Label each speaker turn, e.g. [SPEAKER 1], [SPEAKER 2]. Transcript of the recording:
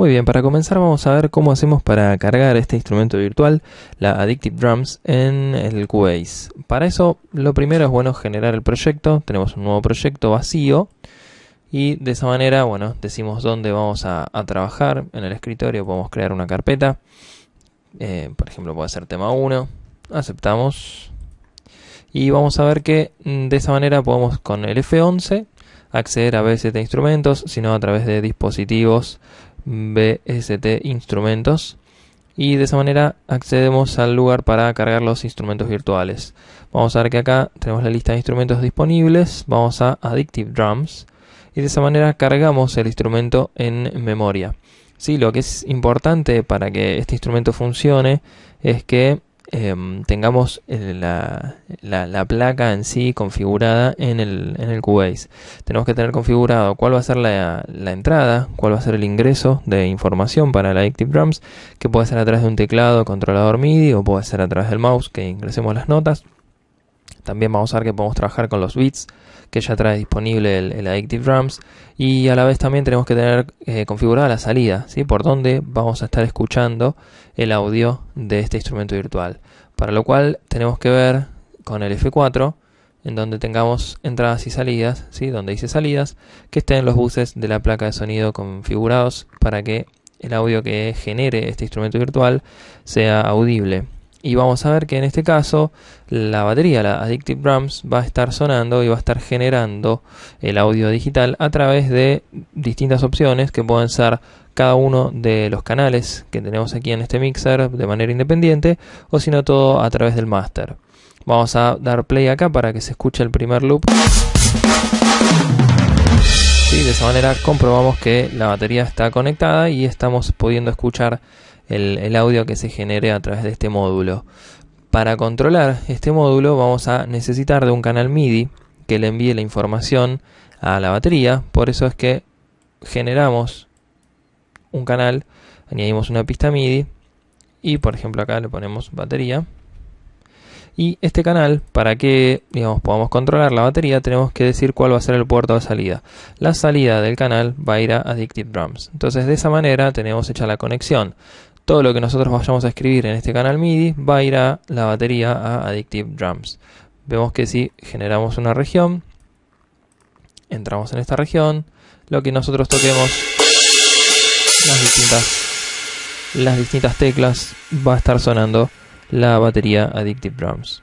[SPEAKER 1] Muy bien, para comenzar vamos a ver cómo hacemos para cargar este instrumento virtual, la Addictive Drums, en el Cubase. Para eso, lo primero es bueno generar el proyecto. Tenemos un nuevo proyecto vacío. Y de esa manera, bueno, decimos dónde vamos a, trabajar. En el escritorio podemos crear una carpeta. Eh, por ejemplo, puede ser tema 1. Aceptamos. Y vamos a ver que mm, de esa manera podemos con el F11 acceder a veces de instrumentos, sino a través de dispositivos BST Instrumentos y de esa manera accedemos al lugar para cargar los instrumentos virtuales. Vamos a ver que acá tenemos la lista de instrumentos disponibles, vamos a Addictive Drums y de esa manera cargamos el instrumento en memoria. si lo que es importante para que este instrumento funcione es que Em, tengamos eh, la, placa en sí configurada en el, en el Cubase. Tenemos que tener configurado cuál va a ser la, la, entrada, cuál va a ser el ingreso de información para la Active Drums, que puede ser a través de un teclado controlador MIDI o puede ser a través del mouse que ingresemos las notas. También vamos a ver que podemos trabajar con los bits que ya trae disponible el, Addictive Drums. Y a la vez también tenemos que tener eh, configurada la salida, ¿sí? por donde vamos a estar escuchando el audio de este instrumento virtual. Para lo cual tenemos que ver con el F4 en donde tengamos entradas y salidas, ¿sí? donde dice salidas, que estén los buses de la placa de sonido configurados para que el audio que genere este instrumento virtual sea audible. Y vamos a ver que en este caso la batería, la Addictive Drums, va a estar sonando y va a estar generando el audio digital a través de distintas opciones que pueden ser cada uno de los canales que tenemos aquí en este mixer de manera independiente o si no todo a través del master. Vamos a dar play acá para que se escuche el primer loop esta manera comprobamos que la batería está conectada y estamos pudiendo escuchar el audio que se genere a través de este módulo. Para controlar este módulo vamos a necesitar de un canal MIDI que le envíe la información a la batería, por eso es que generamos un canal, añadimos una pista MIDI y por ejemplo acá le ponemos batería y este canal, para que digamos, podamos controlar la batería, tenemos que decir cuál va a ser el puerto de salida. La salida del canal va a ir a Addictive Drums. Entonces de esa manera tenemos hecha la conexión. Todo lo que nosotros vayamos a escribir en este canal MIDI va a ir a la batería a Addictive Drums. Vemos que si generamos una región, entramos en esta región, lo que nosotros toquemos, las distintas, las distintas teclas va a estar sonando la batería Addictive Drums.